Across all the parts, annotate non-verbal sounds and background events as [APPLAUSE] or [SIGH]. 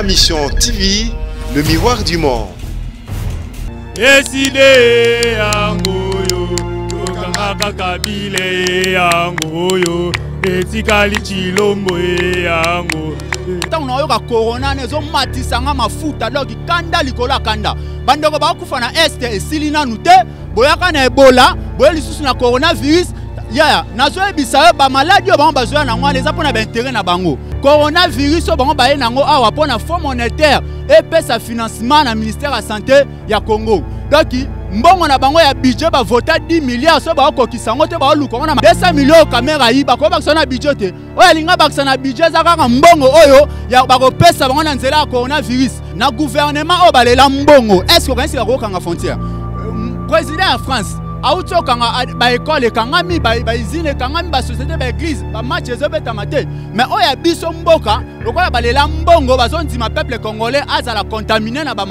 Ma Mission TV, le miroir du monde. eside yango oyo tokanga kaka bile ye yango oyo etikali cilombo ye yango ntango nayoka koronane ezomatisanga mafuta donk kanda likolo akanda bandeko bakokufa na este esili nanu te boyaka na ebola boye lisusu na coronavirus yaya nazoyebisa yo bamaladi oyo bango bazoya nango wana eza mpo na baintere na bango coronavirus oyo bango baye nango awa mpo na fond monétaire epesa financement na ministère ya santé ya congo donki mbongo na bango ya budget bavota 10 milliard so baokokisa yango te baoluka yango na 200 million kamera yi bakobakisa na budget te oyo alinga bakisa na budget eza kaka mbongo oyo bakopesa bango na nzela ya coronavirus na guvernema oyo balela mbongo estce okanisi bakokokanga frontière euh, président ya france école awuti okanga baekole ekangami ba société basosiété baeglize bamatch ezobetama te me mais ya biso mboka lokola balela mbongo ma peuple congolais la contamine na, ba,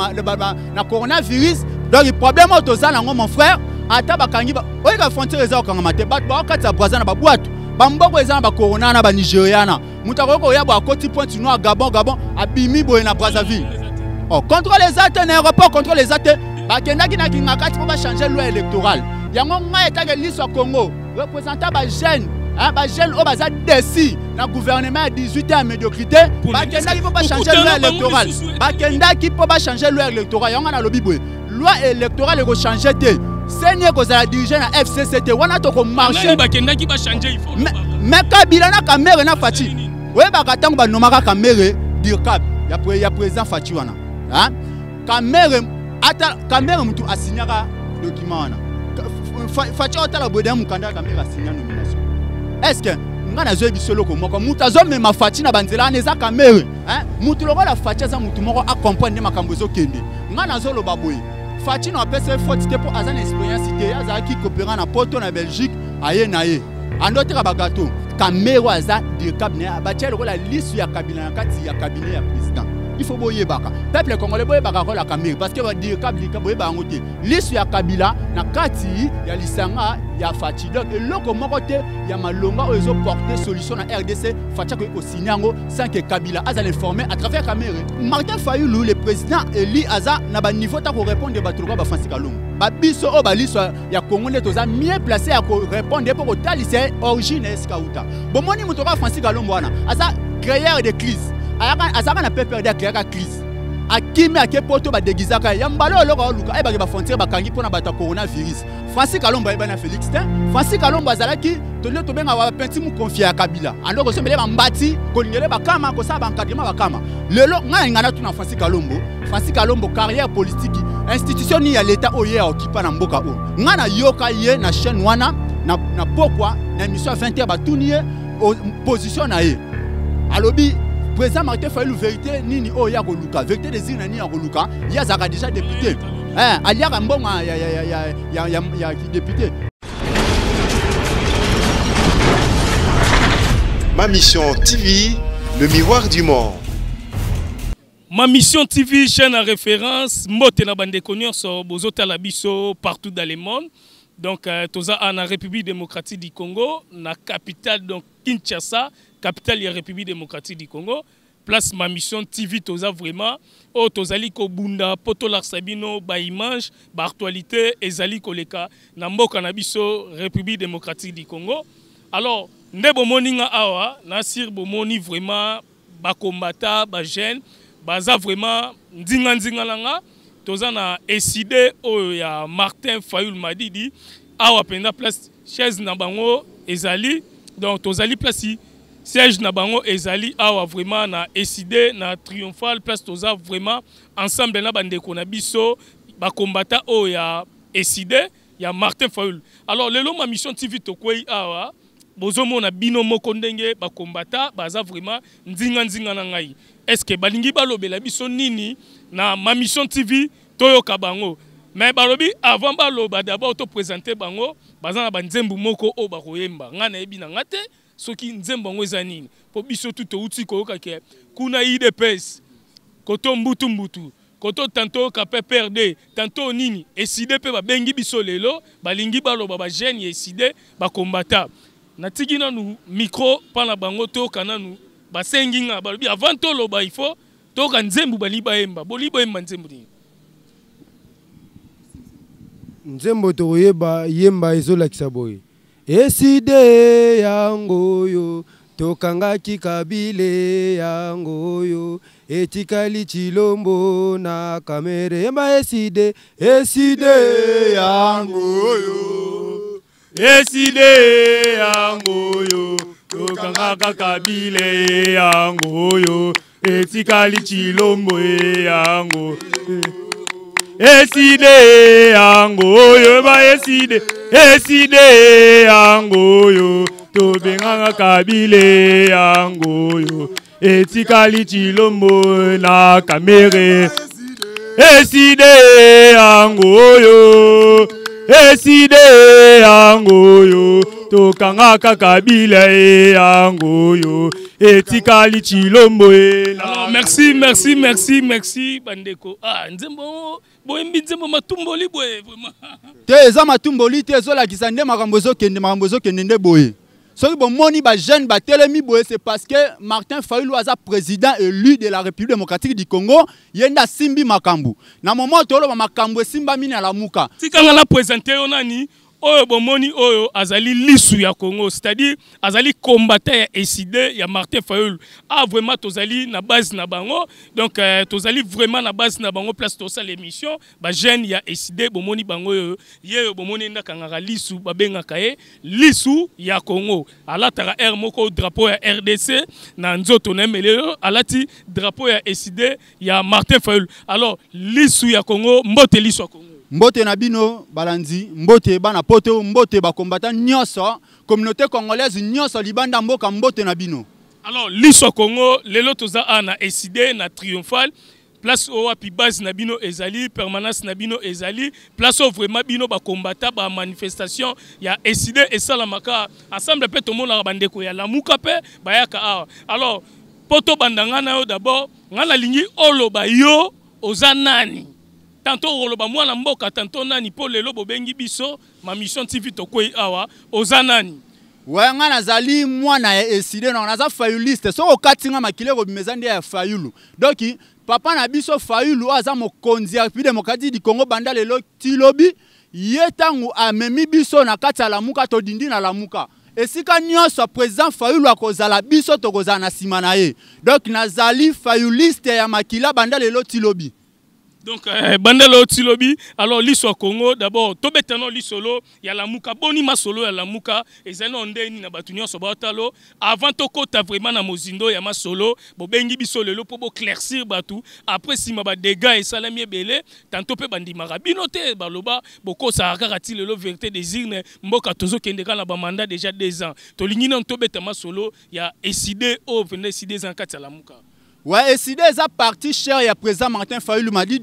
na coronavirus donc problème auto za na nango mon frère ata bakangi ka frontière eza kokangama te bato baokatisa braza na babwato bamboko corona na ba nigériana banigeriana ko akoki koya bo akoti pointe noir gabon gabon abimi boye na brazzaville brazaville oh, contrôle eza te na aéroport les eza te bakendaki na kinga kati ba changer loi électorale yango ngai etaka liso ya congo représenta bajeune hein, bajeune oyo baza desi na gouvernement ya 18 ans ya médiocrité bakendaki mpo bachange loi électorale eh. bakendaki mpo bachange loi électorale yango nalobi boye loi électorale ekochange te seni ekozala dirige na fcc te wana tokomarcheme kabila na kamere na faci oyebaka ntango banomaka kamere dirkab ya président faci wana hein. kamere ata kamere mutu asinyaka document wana faci otala boye daya mokanda kaka mbeka sinya nomination estce nga nazoyebi so eloko moko moto azomema faci na banzela wana eza kamere motu lokola faci aza motu moko acomprendre nde makambo ezokende nga nazoloba boye faci na apesa ye foti te mpo aza na expérience te azalaki kopera na poto na belgique aye na ye andoteka bagato kamere oyo aza dirkab na ye batia lokola lisu ya kabila na kati ya kabine ya président il faut boyer baka peuple congolais boyer baka ko la caméra, parce que va dire kabila ka boyer bango lisu ya kabila na kati ya lisanga ya fati donc eloko moko te ya malonga ont porté solution na rdc fati akoki kosigne sans que kabila azala informe à travers caméra. martin fayulu le président eli aza na niveau ta korépondre bato lokwa bafansi kalungu babiso oyo oh, baliso ya kongo nde toza mie place répondre pour mpo kotalisa origine esika uta bomoni moto oka francis kalombo wana aza créateur de crise azalaka na pepe de akreaka crise akimi ake mpo to badegizaka ya mbala oloko aoluka ayebaki bafrontiere bakangi mpo na bato ya coronavirus francis kalombo ayebani na félixtin francis kalombo azalaki tonde tobengaka bapenti mokonfie ya kabila andoko osombele bambati kolingele bakama kosala baencadrement bakama lelo ngai nalinga natuna francis kalombo francis kalombo carrière politiki institution nini ya leta oyo ye aokipa na mboka oyo ngai nayoka ye na chaîne wana na, na pokwa na émission ya 20 heure batuni ye position na ye alobi président martin fayulu vérité nini oyo oh, ya koluka vérité désir na nini ya koluka ye azalaka déjà député aliaka mbongo ya député ma mission tv le miroir du monde ma mission tv chaîne à référence mbote na bandeko nyonso bozotala biso partout dans le monde donc euh, toza a na république démocratique du congo na capitale donc kinshasa capitale ya république démocratique du congo place ma mission tv toza vraiment oyo oh, tozali kobunda mpo tolakisa bino baimage baactualité ezali koleka na mboka na biso république démocratique du congo alors nde bomoni nga awa nasir bomoni vraiment bakombata bajeune baza vraiment ndinga-ndinga na nga toza na eside oyo ya martin fayul madidi awa mpenza place chaise na bango ezali donc tozali place siège na bango ezali awa vraiment na eside na triomphal place toza vraiment ensemble na bandeko na biso bakombata oyo ya eside ya martin faul alors lelo ma mission tv tokwei awa bozomona bino moko ndenge bakombata baza vraiment nzinganzinga na ngai estce balingi balobela biso nini na ma mission tv toyoka bango me balobi avant baloba d'abord toprésente bango baza na banzembo moko oyo bakoyemba ngai nayebi na nga te soki nzembo yango eza nini mpo biso tu touti koyoka ke kuna idps koto mbutumbutu koto tanto oyoka mpe prd tanto nini eside mpe babengi biso lelo balingi baloba bagene ya eside bakombata natiki nanu micro mpa na bango toyoka nanu basengi nga balobi avant toloba ifo toyoka nzembo bali bayemba boli bayemba nzembo nini nzembo tokoyeba yemba ezolakisa boye eside yango oyo tokangaki kabile yango oyo etikali chilombo na kamere yemba eside eside yango oyo eside yango oyo tokangaka kabile yango oyo etikali chilombo yango oyo eside angoyo bayeside eside angoyo tobenganga kabile angoyo etikali chilombo na kamere eside angoyo eside yangoyo tokangaka kabila ye yangoyo etikali chilombo ye ah, merci merci merci merci bandeko ah nzembo boyembi nzembo matumboli boye vraiment te eza matumboli te ezolakisa nde makambo ezokende makambo ezokende nde boye soki bomoni bajeune batelemi boye c'est parce que martin fayulu aza président élu de la république démocratique du congo ye nde asimbi makambo na momo toloba makambo esimbami na lamuka tikanga na présente yo nani oyo bomoni oyo azali lisu ya congo c'est-à-dire azali kombata ya eside ya martin fayol a ah, vraiment tozali na base na bango donc euh, tozali vraiment na base na bango place tosala émission bajeune ya eside bomoni bango oyo ye oyo bomoni endakangaka lisu babengaka ye lisu ya congo alataka r moko drapeau ya rdc na nzoto na emelelo alati drapeau ya eside ya martin fayol alors lisu ya congo mbote lisu ya congo mbote na bino balandi mbote bana pote mbote bakombata nyonso communauté congolaise nyonso libanda mboka mbote na bino alors liso congo lelo toza a na eside na triomphal place oyo wapi base na bino ezali permanence na bino ezali place oyo vraiment bino bakombata bamanifestation ya eside esalamaka ensemble mpe tomonaka bandeko ya lamuka mpe bayaka awa alors mpo tobanda ngai na yo d'abord ngai nalingi oloba yo oza nani tanto okoloba mwana mboka tanto nani mpo lelo bobengi biso mamission tv tokwei awa oza nani we ngai nazali mwana ya eside nango naza fayuliste soki okati ngai makili ekobima eza nde ya fayulu donk papa na biso fayulu oyo aza mokonzi ya république démocratique du congo banda lelo tilobi ye ntango amemi biso na kati ya lamuka todindi na lamuka esika nyonso président fayulu akozala biso tokozala na nsima na ye donk nazali fayuliste ya makila banda lelo tilobi donc eh, bandela oyo ti lobi alors liso ya congo d'abord tobeta no liso lo ya lamuka boni masolo ya lamuka ezali no ndeni na bato nyonso baotalo avant tokɔta vraiment na mozindo ya masolo bobengi biso lelo mpo boclaircir bato après nsima badega esalami ebele tanto mpe bandimaka bino te baloba bokosaka kaka ti lelo vérité des urnes mboka tozokende kaka na bamanda déjà deux ans tolingi nano tobeta masolo ya eside oyo oh, venda eside eza na kati ya lamuka Ouais, et si des parti cher, il y a présent Martin le m'a dit,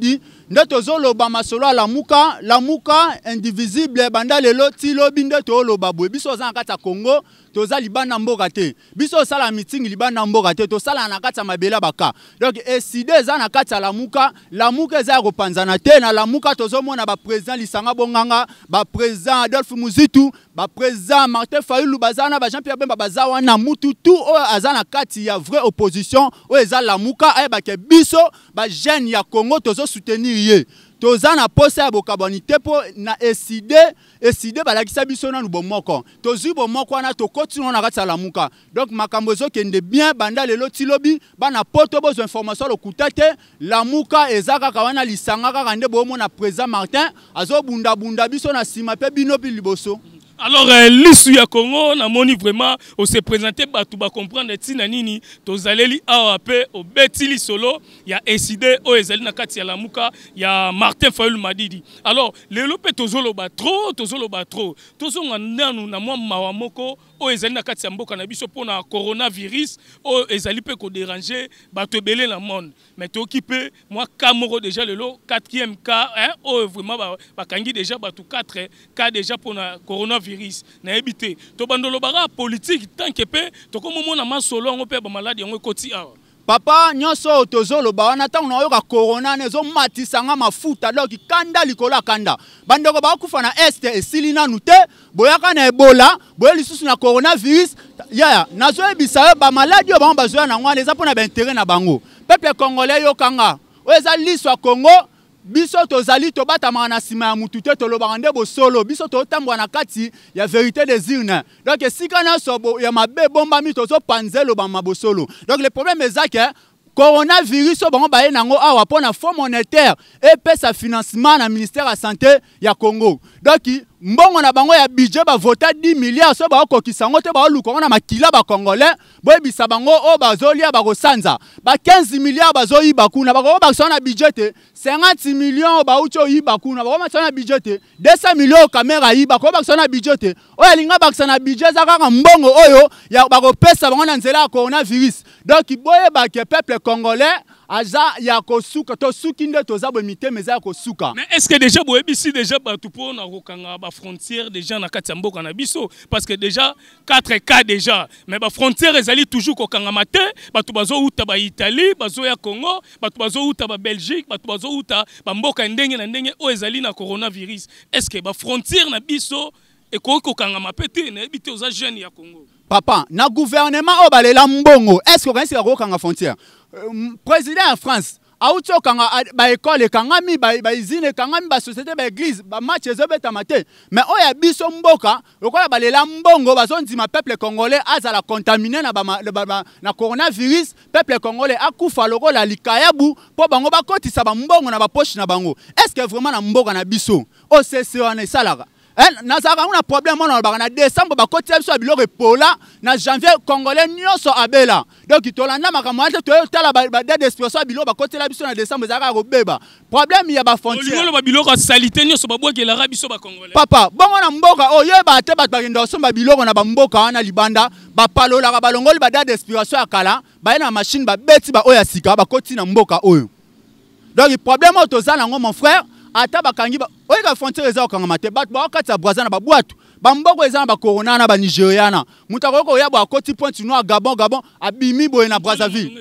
nde tozoloba masolo alamuka lamuka indivisible banda lelo ti lobi nde tooloba boye biso oza na kati ya kongo toza libanda mboka te biso osala mitingi libanda mboka te tosalana na kati ya mabele ya baka donk eside eza na kati ya lamuka lamuka eza ya kopanzana te na lamuka tozomona bapresident lisanga bonganga bapresident adolphe muzitu bapresident martin fayulu baza wana bajean pierre bemba baza wana mutu tu oyo aza na kati ya vraie opposition oyo eza lamuka ayebake biso bajeune ya kongo tozosoutenir ye toza na posa ya bokabwani te mpo na eside eside balakisa biso nanu bomoko tozwi bomoko wana tokoti ngo na kati ya lamuka donk makambo ezokende bien banda lelo ti lobi bana poto bozwa information lokuta te lamuka eza kaka wana lisanga kaka nde boomona président martin azobundabunda biso na nsima mpe bino mpe liboso alors euh, lisu ya congo namoni vraiment ose présente bato bacomprendre ntina eh, nini tozaleli awa mpe obeti lisolo ya eside oyo ezali na kati ya lamuka ya martin faul madidi alors lelo mpe tozoloba tro tozoloba tro tozonga nanu na mwa mawa moko oyo ezali na kati ya mboka na biso mpona coronavirus oyo ezali mpe kodérange bato ebele na monde mai toyoki mpe mwa ka moko déjà lelo 4e ka oyo vraiment bakangi déjà bato 4 ka déjà mpona coronavirus nayebi te tobandolobaka politike tanke mpe tokomomona masolo yango mpe bamaladi yango ekoti awa papa nyonso oyo tozoloba wana ntango na oyoka korona na ezomatisanga mafuta donk kanda likolo akanda bandeko bakokufa na este esili nanu te boyaka na ebola boye lisusu na coronavirus yaya nazoyebisa yo bamaladi oyo bango bazoya na yango wana eza mpo na baintere na bango peuple congolais yokanga oyo eza liso ya kongo biso tozali tobatamaka na nsima ya mutu te tolobaka nde bosolo biso totambola na kati ya vérité des urnes donc esika nyonso ya mabe ebombami tozopanza elobama bosolo donc le problème eza ke coronavirus oyo bango baye nango awa mpo na fond monétaire epesa financement na ministère ya santé ya congo donc mbongo na bango ya budget bavota 10 milliards so baokokisa yango te baoluka yango na makila bacongolais boyebisa bango oyo bazolia bakosanza ba 15 milliards bazoyiba kuna bakokobakisa na budget te 50 millions bauti oyiba kuna bakobakisa na budget te 200 millions okamera ayiba bakokobakisa na budget te oyo alinga bakisa na budget eza kaka mbongo oyo bakopesa bango na nzela ya coronavirus donc boyebake peuple congolais aza ya kosuka to nde toza boyemi te eza mais est ce que déjà boyebisi déjà bato na kokanga frontière, déjà na kati ya mboka na biso parce que déjà 4 cas déjà mais est ezali toujours kokangama te bato Italie, baitalie ya congo bato ba babelgique bato uta bamboka ya ndenge na ndenge o ezali na coronavirus est ce que frontière na biso ekoki kokangama mpe te nayebi te oza jeunes ya congo papa na gouvernement oyo balela mbongo est ce que okanisika kokanga frontière Euh, président ya france awuti okanga baekole ekangami baizine ekangami basosiété baeglize bamatch ezobetama te me oyo ya biso mboka lokola balela mbongo bazondima peuple congolais azala contamine na, ba, ba, ba, na coronavirus peuple congolais akufa lokola likayabu mpo bango bakotisa bambongo na baposhe na bango estce que vraiment na mboka na biso occ wana esalaka Eh, nazalaka kuna problème wana olobaka na décembre bakotisa biso ya biloko epola na janvier congolais nyonso abela donc tolanda makambo wana te toyotala badate d'expression ya biloko bakotela biso na décembre ezalaka kobeba problème ya bafontièreoloba biloko ya salite nyonso babwakelaka biso bacongolais papa bongo na mboka oyeba te bato bakenda kosomba biloko na bamboka wana libanda bapalolaka balongoli badate d'expiration ya kala baye na mashine babeti baoyo ya sika bakoti na mboka oyo donc problème oyo toza nango mon frère ata bakangi oyeka frontiere eza kokangama te bato baokatisa braza na babwato bamboko eza na bakorona na banigeria na moto akoki koya bo akoti pointe noir gabon gabon abimi boye na brazaville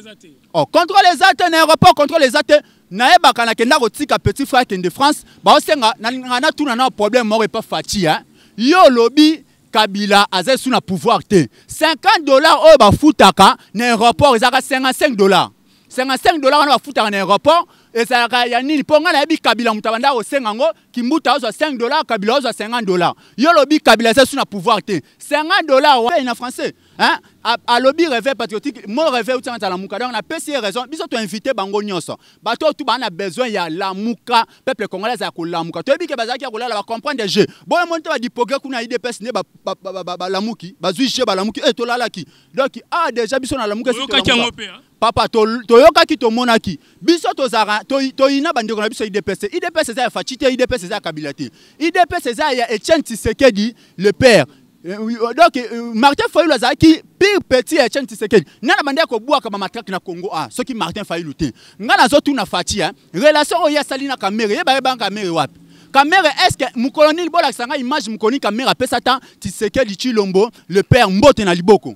o oh, contrôle eza te na aéroport contrôle eza te nayebaka nakenda kotika petit frère kende france baosenga nga natuna na problème moko epa faci ye olobi kabila aza esu na pouvoir te 50 dollars oyo bafutaka na aéroport ezaka 55 dollars 55 dollars on va foutre en aéroport ezalaka ya nini mpo la nayebi kabila moto au kosenga qui kimbuta aux 5 dollars kabila ozwa 50 dollars yo olobi kabila ça sur un pouvoir te 50 dollars en français hein? l'obi rêve patriotique rêve réveil outi na lamuka donc napesi ye raison biso invité bango Nyoso. bato oyo tu besoin na besoin la lamuka peuple congolais a ezala kolamuka toyebi ke bazalaki ya kolala des jeu boye la te badipokre kuna idps ba balamuki et jeu balamuki là qui donc a déjà biso na lamuki papa toyokaki to tomonaki biso tozalaka toyina to bandeko na biso idps idps eza ya faci te idps eza ya kabila te idps eza ya etienne tisekedi le père euh, euh, donc euh, martin fayulu azalaki pire petit ya etienne tisekedi ngai na bandeki kobwaka bamatrake na congo a ah, soki martin fayulu te ngai nazotuna fatia ah, relation oyo asali na kamere yebayebanga kamere wapi kamere estce mokolo nini bolakisa ngai image mokolo nini kamere apesa ta tisekedi chilombo le père mbote na liboko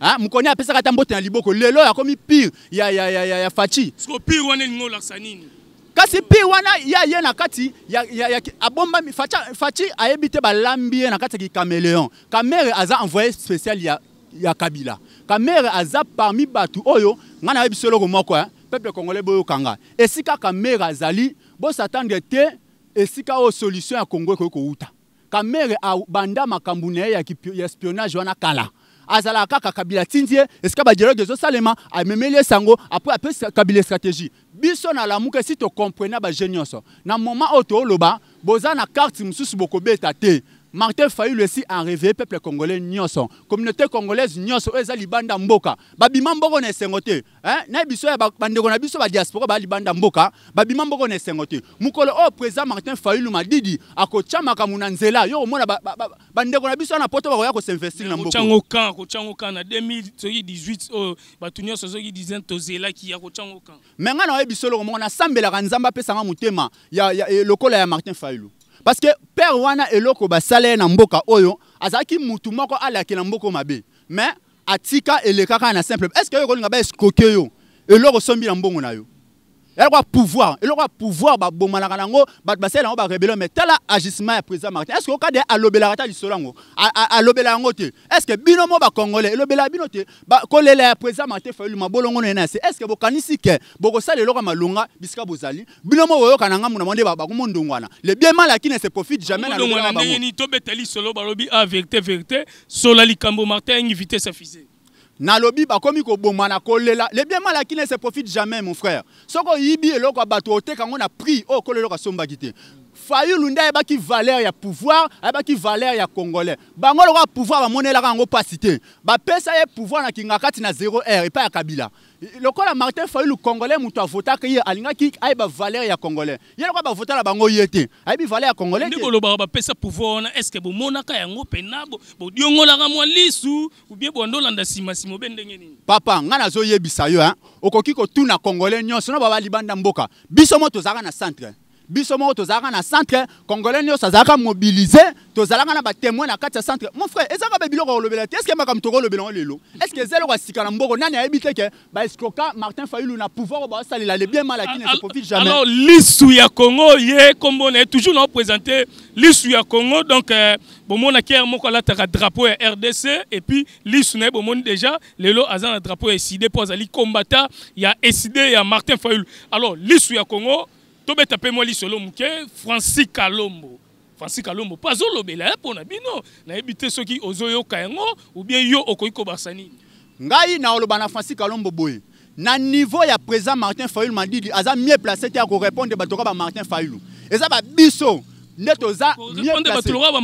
Ah, mokoni apesaka ata mbote na liboko lelo yakomi pire ya, ya, ya, ya, ya faci kasi pire wana ya ye na kati abombami faci ayebi te balambi ye na kati ya kicaméléon camere aza envoyé spécial ya, ya kabila camere aza parmi bato oyo ngai nayebi so eloko moko eh? peuple congolais boyokanga esika camere azali bosatendre te esika oyo solution ya congo ekoki kouta camere abanda makambo na ye ya espionnage wana kala azalaka kaka kabila atindi ye esika badialoge ezosalema amemeli ye sango apres apesi kabila estratégie biso nalamuka esi tocomprene bagene nyonso na moma oyo tooloba boza na karte mosusu bokobeta te martin fayulu esi enréveille peuple congolais nyonso communauté congolaise nyonso oyo eza libanda mboka babima mboko na esengo te eh? na biso ya bandeko na biso badiaspora baya libanda mboka babima mboko na esengo te mokolo oyo président martin fayulu madidi akotya makambo na nzela yo komona bandeko na biso wana po to bakoya kosinvestir na mbokokotyango kan kotyango kan na 2018 oyo bato nyonso soki dizaine tozelaki ya kotyango kan me ngai na oyebi solo komoko nasambelaka nzambe apesanga motema lokola ya martin fayulu parce que père wana eloko basala ye na mboka oyo azalaki mutu moko alakela mboka mabe me atika eleka kaka na simple est ce ke oyo kolinga baeskoke yo eloko osombi na mbongo na yo aura pouvoir eloko ya pouvoir babomanaka nango bato basalela yango barebelio mais tala agissement ya président martin est ce que okade alobelaka ta lisolo Solango alobela est ce que Binomo mo bacongolais elobelaka bino te kolela bah, président martin fait bolongo na ye est ce que bokanisi ke bokosala eloko ya malonga Biska bozali Binomo oh, mo boyoka bah, bah, na ngambu na bango le bien malaki ne se profite jamais na ndenge ni tobeta balobi a ah, vérité vérité Solali Kambo martin aingi sa afise nalobi bakomi kobomana kolela le bien mal acquis ne se profite jamais mon frère soko oyibi eloko ya bato oteka yango na prix oyo oh, koleloko asombaki te fayulu nde ayebaki valeur ya pouvoir ayebaki valeur ya congolais bango lokola pouvoir bamonelaka yango mpasi te bapesa ye pouvoir na kinga kati na 0 r epai ya kabila lokola martin fayulu congolais moto avotaka ye alingaki ayeba valeur ya congolais ye lokola bavotala bango ye te ayebi valeur ya congolais nde bolobaka bapesa pouvoir wana estce bomonaka yango mpena bodiongolaka mwa lisu ubie bwandolanda nsimansima obe ndenge nini papa ngai nazoyebisa yo okoki kotuna congolais nyonso na baba libanda mboka biso mo tozalaka na centre biso moko na centre congolais nyonso mobilisé mobilise tozalaka na batémoin na kati centre mon frère ezalaka babiloko kolobela te estce makam tokolobela ngo lelo est-ce que ya sika sikana mboko nani ayebi ba baescroka martin fayulu na pouvoir sali baosalela le bien mal qui ne se profite jamais alors lisu ya congo ye kombo na toujours nous présenter lisu ya congo donc euh, bomonaki ere moko alataka drapeau ya rdc et puis lisu na bon mon déjà lelo aza na drapeau ya eside il azali kombata ya eside ya martin fayulu alors lisu ya congo tobeta mpe mwa lisolo moke francis kalombo francis kalombo mpo azolobela ye eh, mpo na bino nayebi te soki ozoyoka yango obie yo okoki kobakisa nini ngai naoloba na francis kalombo boye na niveau ya président martin fayulu mandidi aza mie place te ya korépondre bato oka bamartin fayulu eza babiso nde toza oh, eh,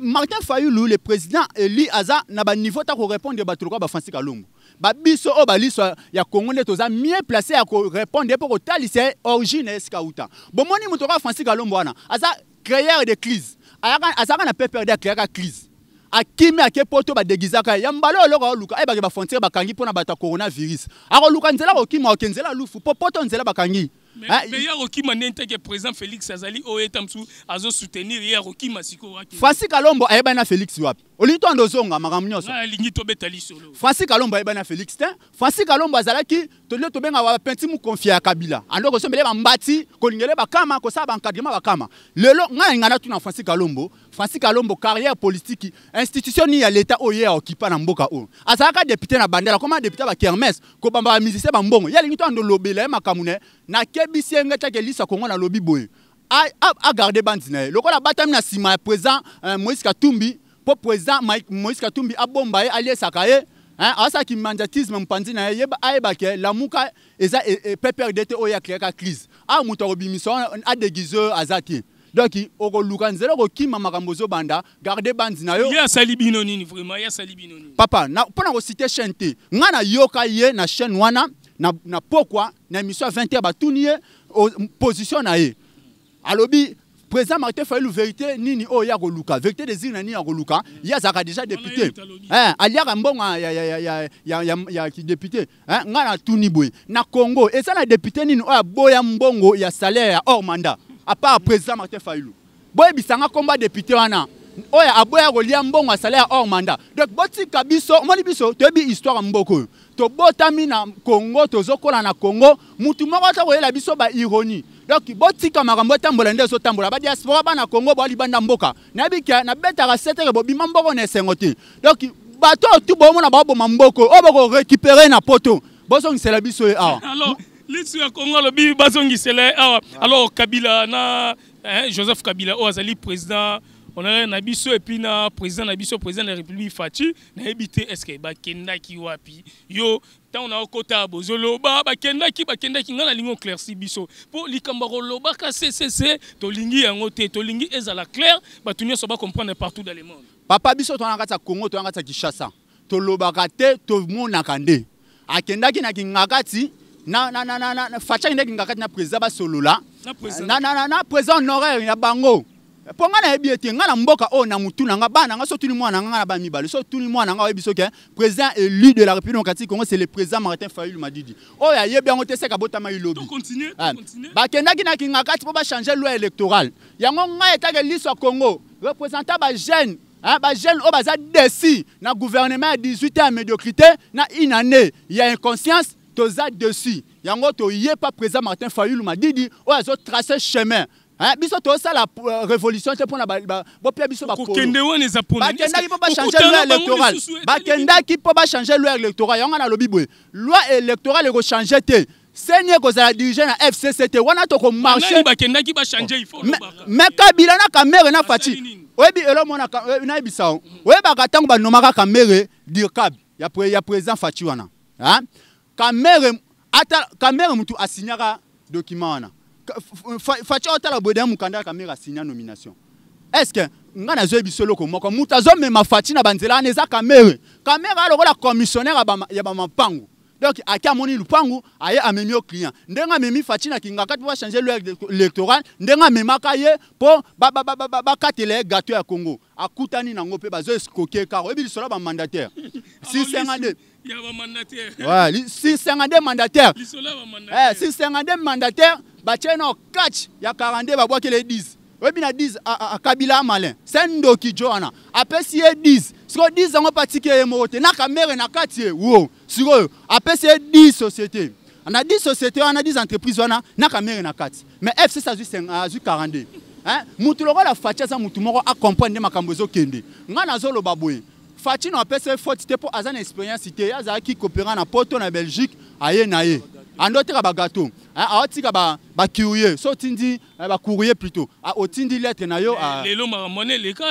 martin fayulu le président eli eh, aza na baniveau ta korépondre bato lokola bafrancis kalombo babiso oyo baliso ya kongo nde toza mie place ya korépondre mpo kotalisa ye origine ya esika auta bomoni moto kaka francis kalombo wana aza créeur de crise azalaka na peperde acréaka crise akimi ake mpo to badegizaka ye ya mbala oyo eloko aoluka ayebaki bafrontiere bakangi mpo na bato ya coronavirus akoluka nzela akokima oke nzela alufu mpo poto nzela bakangi mais ah, ye akokima nde nteke président félix azali oyo eta mosusu azosoutenir ye akokima sikoyo franci kalombo ayebani na félix wapi olingi toanda ozonga makambo nyonso alingi ah, tobeta lisolo franci kalombo ayebani na félix te franci kalombo azalaki tolio tobengaka bapenti mokonfia ya kabila ando kosombele bambati kolingele bakama kosala bankadrema bakama lelo ngai na ngai natuna franci kalombo francis kalombo carrière politiki institution nini ya leta oyo ye aokipa na mboka oyo azalaka depute na bandela koma depute bakermes kobamba bamisisien bambongo ye alingi to ando lobela ye makambo na ye nakebisi ye ngeti akelisa kongo nalobi boye agarde bandi na ye lokola abatami na nsima ya président euh, moïse katumbi mpo président moïse katumbi abomba ye aliesaka ye asalaki mandiatisme mopanzi na ye ye ayebake lamuka eza e, e, peperde te oyo akreaka crise a moto akobimisa wana adéguise aza te donc okoluka nzela okokima makambo ozobanda garde bandi na yo ye asali bino nini vraiment ye asali bino nini papa mpo na kosite chaîne te nga nayoka ye na chaîne wana na, na pokwa na émission ya 20 heure batuni ye position na ye alobi président martin fayulu vérité nini oyo ya koluka vérité désir na nini ya koluka ye azalaka déjà député aliaka mbongo ya député ngai natuni boye na congo eza na député nini oyo aboya mbongo ya salaire ya hors mandat apart président martin fayulu boyebisanga komba député wana oyo aboya kolia mbongo asala ya hors mandat donc botika biso omoni biso toyebi histoire ya mboka oyo tobotami na congo tozokola na congo mutu moko ata koyela biso baironie donc botika makambo etambola nde ezotambola badiaspora bana congo boya libanda mboka nayebi ke nabetaka setere bobima mboko na esengo te donc bato oyo tu bomona baoboma mboka oyo bokorécupere na poto bozongisela biso ye awa lisu ya kongo alobi bazongisela ye awa alors kabila na joseph kabila oyo azali président honoré na biso epuis na président na biso président de la république faci nayebi te estce bakendaki wapi yo ntango na okota bozoloba bakendaki bakendaki ngai nalingi oclairci biso mpo likambo kolobaka ccc tolingi yango te tolingi ezala claire bato nyonso bacomprendre partout dans le monde papa biso towana kati ya congo towana kati ya kinshasa tolobaka te tomonaka nde akendaki na kinga kati na na na na na facha ndenge ngakati na président ba solola na na na na président honoraire ya bango mpo ngai nayebi ete ngai na mboka oyo oh, na motu na ngai bana ngai so tuni mwana ngai ngai na bamibale so tuni mwana ngai oyebi ebisoke hein. président élu de la république démocratique congo c'est le président martin fayulu madidi oyo oh, ayebi yango te seka botama ilobi bakendaki na kinga kati mpo bachange loi électorale yango ngai etake liso ya congo représentant bajeune hein, bajeune oyo baza desi na gouvernement 18 ans médiocrité na une année ya inconscience toza dessus yango toyeba président martin fayulu madidi oyo azotrace chemin biso tozosala euh, révolution te mpona bopia biso bakendaki mpo bachange loi électorale bakendaki mpo bachange loi électorale yango nalobi boye loi électorale ekochange te seni ekozala dirige na fcc te wana tokomarcheme kabila na kamere na fati oyebi elomonanayebisa oh. oyebaka ntango banomaka kamere dirkab ya président fati wana kamere ata kamere mutu asinyaka document wana faci otala boye daya mokanda kamere asinya nomination est ce que ngai nazoyebi so eloko moko mutu azomema faci na banzela wana eza kamere kamere alokola commissionnaire ya bamapango donc ake amoni lupangu aye amemi yo client ndenge amemi faci na kinga kati mpo bachange loi électorale ndenge amemaka ye mpo bakatela ye gato ya congo akutani nango mpe bazo eskoke kaka oyebi lisolo ya bamandataire [LAUGHS] 652 ya bamandataire ouais, 652 mandataire lisola eh, ya bamandataire eh, 652 mandataire batie na okatch ya 42 babwakele 10 oyebi na 10 akabila amalin se ndoki jo wana apesi ye 10 sikoyo 10 yango patiki ye moko te na kamere na kati ye wo sikoyo apesi ye 10 société na 10 société wana 10 entreprise wana na kamere na kati mais fc azwi 42 mutu lokola faci aza mutu moko acomprendre nde makambo ezokende ngai nazoloba boye fatino apesa ye foti te mpo aza na expérience te ye azalaki kopéra na poto na belgique aye na ye ando oteka bagato aotika ah, ah, bacurie so otindi eh, bacourier plutôt ah, otindi lettre na yo eh, lelo makambo wana eleka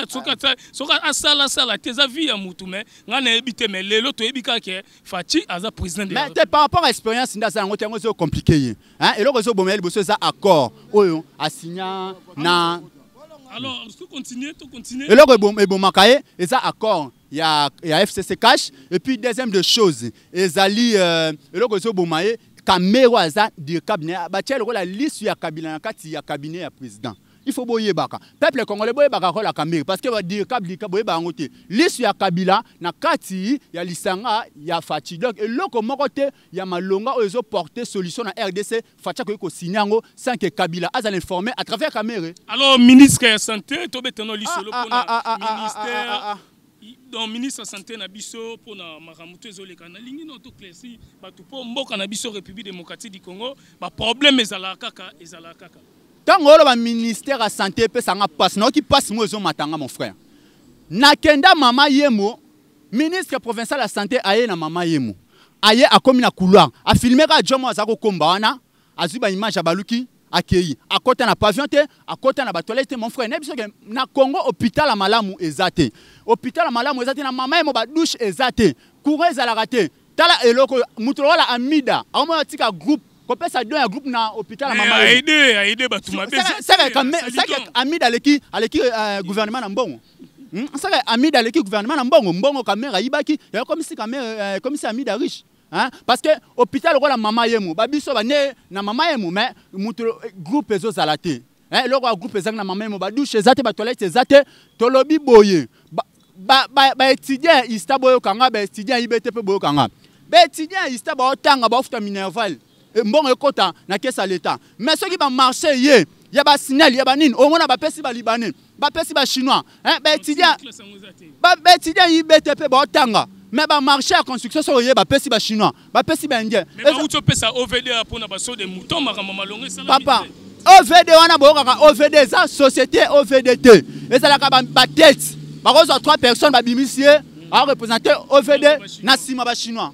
soki asalasala te eza vie ya motu me ngai nayebi te me lelo toyebi kaka faci aza président te par rapport a expérience nde aza yango te yango ezo komplike ye eloko ezoboma ye liboso eza accord oyo asinya na eloko ebomaka ye eza accord il y a, FCC Cash. Et puis, deuxième de choses, ezali euh, cabinet que ah, bah, liste kabila ya cabinet ya président il faut baka peuple congolais boyebaka la caméra, parce que cabinet que le Liste ya kabila na kati ya lisanga ya donc te ya malonga solution na rdc ko sans que kabila informé à travers caméra alors ministre la santé lisolo ah, ah, ministère donc ministre santé na biso mpona makambo to ezoleka nalingi no toclairci bato mpo mboka na biso république démocratique du congo baproblème ezalaka kaka ezalaka kaka ntango oloba ministère ya santé epesanga mpasi naoki mpasi mo ezomatanga mon frère nakenda mama yemo ministre provincial ya santé aye na mama yemo aye akómi na couloir afilmeka ajomo aza kokomba wana azwi baimage ya baluki akei akɔta na pavion te akɔta na batoilette te mon frère nayebi soki na congo hôpital ya malamu eza te hôpital ya malamu eza te na mama ye mo badouche eza te courant ezalaka te tala eloko moto lokola amida aomo atika groupe kopesa don ya groupe na hôpital ya eh, mamasaka amida aleki aleki euh, gouvernement na mbongo hmm? saka amida aleki gouvernement na mbongo mbongo kamere ayibaki yakomisika kamere komisi euh, amida riche hein? parce que hôpital lokola mama ye mu babiso bane na mama ye mu me moto groupe ezozala te eloko ya groupe ezangi na mama ye mu badushe eza te batoilette eza te tolobi boye baétudien ista boyokanga baétudien yibe te mpe boyokanga baétudien ista baotanga baofuta minerval eh, mbongo ekɔta na kesa leta mais soki bamarché ye ya basinel ya banini omona bapesi balibanais bapesi bachinois baétudien yibe te mpe baotanga mais bamarché ya construction soki oyeba bapesi bachinois bapesi baindien papa ovd wana boyokaka ovd eza société ovd te ezalaka batete bakozwa trois personnes babimisi ye arepresente ovd na nsima bachinois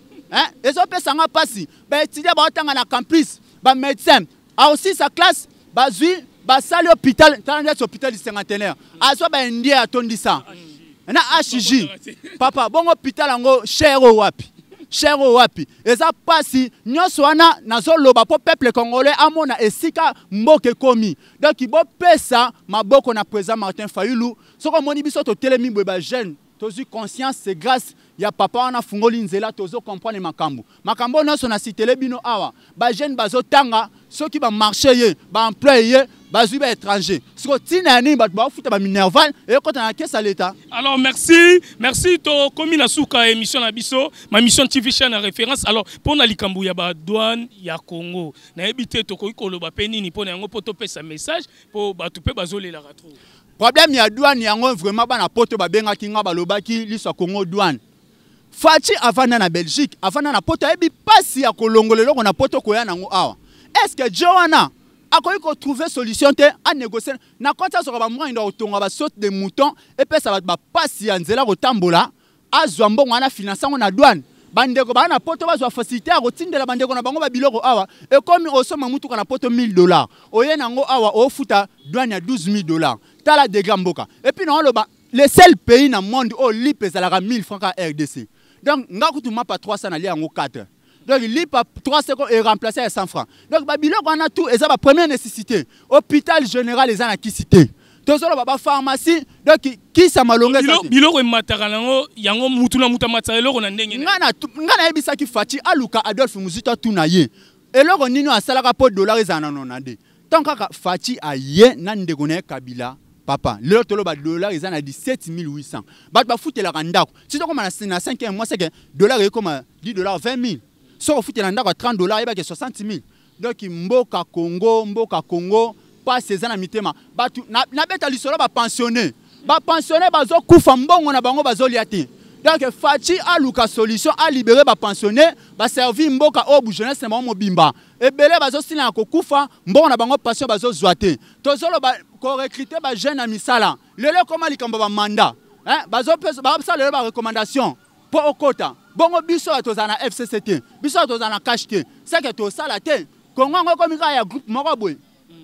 ezopesanga mpasi baétudia baotanga na campus bamédecin aosisa classe bazwi basali hôpital tala ndeti hôpital du cinquantenaire azwa baindien atondisa ah, na hg papa bongo hôpital yango cher oyo wapi cher oyo wapi eza mpasi nyonso wana nazoloba mpo peuple congolais amona esika mboka ekomi donk bopesa maboko na président martin fayulu soki omoni biso totelemi boye bajeune tozwi conscience se grâce ya papa wana afungoli nzela tozokomprendre makambo makambo nyonso nasitele bino awa bajeune bazotanga soki bamarché ye baemploi ye bazwi baétranger siko ntina ya nini bato baofuta baminerval eyokɔta na kesa leta alors merci merci tokómi na suka émission na biso ma mission tv chaine ya référence alors mpo na likambo ya badwane ya congo nayebi te tokoki koloba mpe nini mpo na yango mpo topesa message mpo bato mpe bazolelaka trop problème ya douane yango vraiment bana poto babengaki nga balobaki liso ya congo douane faci avanda na belgique avanda na poto ayebi mpasi ya kolongola eloko na poto koya nango awa estce que je wana akoki kotrouve solution te anégocie na kɔti asoka bamwa ndo akotonga basorte de mouton epesa bato bapasi ya nzela kotambola azwa mbongo wana finance yango na douane bandeko baa na poto bazwa facilité ya kotindela bandeko na bango babiloko awa ekomi osoma mutuka na poto 1000 dollar oye nango awa ofuta douane ya 12000 dollar tala degra mboka epui na oloba le seul pays na monde oyo lipe ezalaka 1000 franc ya rdc donc nga kutu mapa 300 nalia yango 4 donc pas 3 secondes et remplacer à 100 francs donc babiloko a tout eza première nécessité hôpital général eza na kisi te tozoloba pharmacie. donc qui ça biloko emataka nango yango mutu na mutu amataka eloko na ndenge ngai nayebisaki faci aluka ah, adolphe muzito atuna ye eloko nini asalaka mpo dolar ezala na nona nde ntango kaka faci aye na ndeko na ye kabila papa lelo toloba dollar eza na 17800 bato bafutelaka ndako si tokoma na 5 mois seke dollar ekoma 10 dollar 20 000 soki ofutela ndako ya 30 dollars yebaki 60 000 donc mboka congo mboka congo mitema eza na mitema bato nabeta lisolo bapensionne bapensionne bazokufa mbongo na bango bazolia te donc a luka solution a libéré alibere bapensionne baservi mboka oyo bujeunesse na bango mobimba ebele bazosila na kokufa mbongo na bango pension ba ko recruter ba jeune na misala lelo ekoma likambo hein, ba bazopesa lelo recommandation mpo okɔta bongo biso oyo tozala na fcc te biso oyo tozala na cash te seke tosala te kongo yango ekomi kaka ya groupe moko boye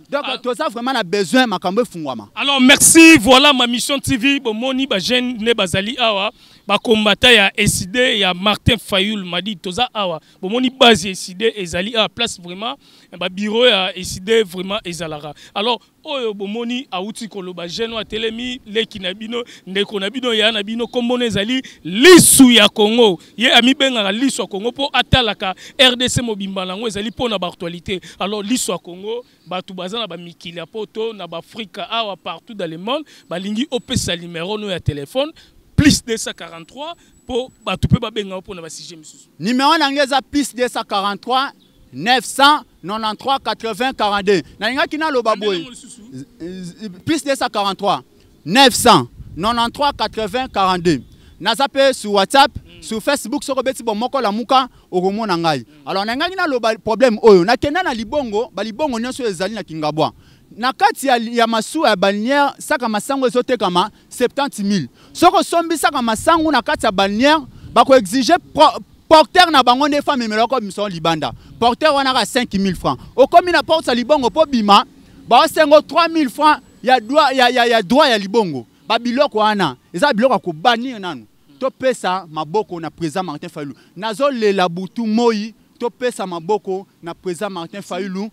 donc ah. toza vraiment na besoin makambo efungwama alors merci voilà ma mission tv bomoni bajeune nde bazali awa bakombata ya eside ya martin fayul madi toza awa bomoni base eside ezali awa place vraiment eh, babiro ya eside vraiment ezalaka alors oyo bomoni awuti koloba jeune atelemi leki na bino ndeko na bino ya na bino kombona ezali lisu ya congo ye amibengaka lisu ya congo mpo atalaka rdc mobimba nango ezali mpona baaktualité alors lisu ya congo bato baza na bamikili ya poto na baafrika awa partout dans le monde balingi opesa limero no ya telefone plus 243 mpo bato mpe babengao mpona basuje misusu nimero na ngai eza plus 243 900 93 80 42 nalingaki naloba boye plus 243 900 93 80 42 naza mpe sur whatsapp mm. sur facebook soki obeti bomoko lamuka okomona ngai mm. alors nangaki naloba problème oyo nakenda na libongo balibongo nyonso ezali na kingabwa na kati ya, ya masuwa ya balinière saka masango ezotekama 70000 soki osombisaka masango na kati ya balinière bakoexige porteur na bango nde fa memelaka bimisao libanda porteur wana ka 5000 francs okomi na porte ya libongo mpo bima baosengo 3000 francs ya droit ya, ya, ya, droit ya libongo babiloko wana eza biloko ya kobanir nanu topesa maboko na président martin fayulu nazolela butu moi topesa maboko na président martin fayulu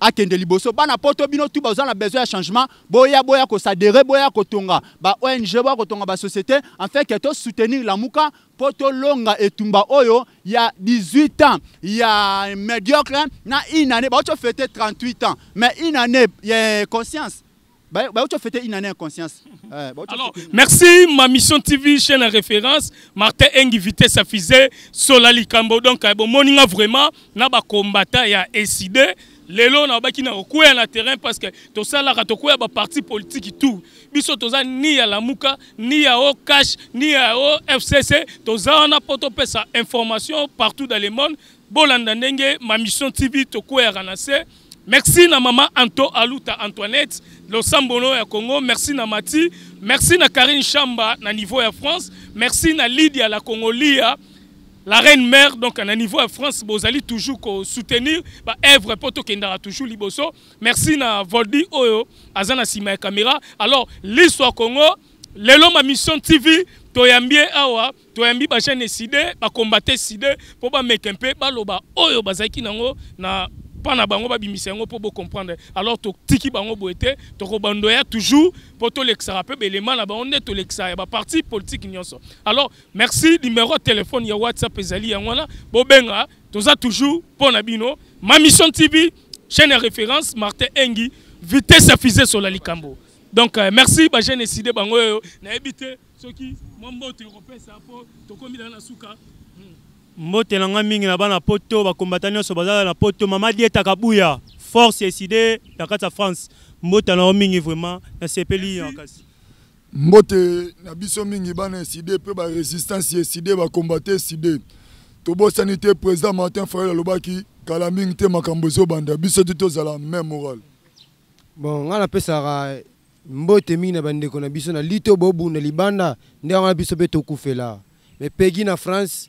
akende liboso bana poto bino tu baza na besoin ya changement boya boya ko s'adhérer boya ko tonga ba ONG boya ko tonga ba société en fait que to soutenir la muka poto longa etumba oyo ya 18 ans ya médiocre hein. na une année ba to fêter 38 ans mais une année ya conscience bah, bah, tu fêter une année en conscience. Euh, [LAUGHS] bah, Alors, une... merci, ma mission TV, chaîne à référence, Martin Engivité Safizé, Solali Kambo. Donc, eh bon, moninga vraiment, n'a ba combattant, il y a SID lelo baki na kokwea na terrain parce que to ba parti politique tout biso toza ni ya Muka ni ya o cash ni ya o fcc toza wana mpo topesa information partout dans le monde bolanda ndenge mission tv to na se merci na maman anto aluta antoinette sambono ya congo merci na mati merci na karine chamba na niveau ya france merci na lydia la congolia la reine mère donc à niveau à France allez toujours soutenir eve bah, œuvre poto kendara toujours liboso merci na Voldi Oyo oh, oh, azana sima caméra alors l'histoire Congo lelo ma mission TV toyambie awa ah, ah, toyambi ba chaîne sidé ba combattre sidé pour ba un peu ba loba oyo oh, bazaki nango na parents na bango babimisa yango mpo bocomprendre alors totiki bango boye te tokobando ya toujours mpo tolekisaka mpe baelema na bango to tolekisaka ya parti politique nyonso alors merci numéro de téléphone ya whatsapp ezali yango wana bobenga toza toujours mpo na bino ma mission tv chaîne ya référence martin engi vitesse sur la likambo donc euh, merci bagene eside bango na oyo nayebi te soki mwa mbote okopesa mpo tokomi na na suka mbotela nga mingi na bana poto bakombata nyonso bazala na poto mama dietaka buya force eside na kati ya france mbota na yo mingi vraiment nasepeli ya kasi mbote na biso mingi bana eside mpe baresistance eside bakombate eside tobosani te président martin farel alobaki kala mingi te makambo ezobanda biso te tozala main morale bon ngai napesaka mbote mingi na bandeko na biso na lito bobunda libanda nde yango na biso mpe tokufela me pegi na france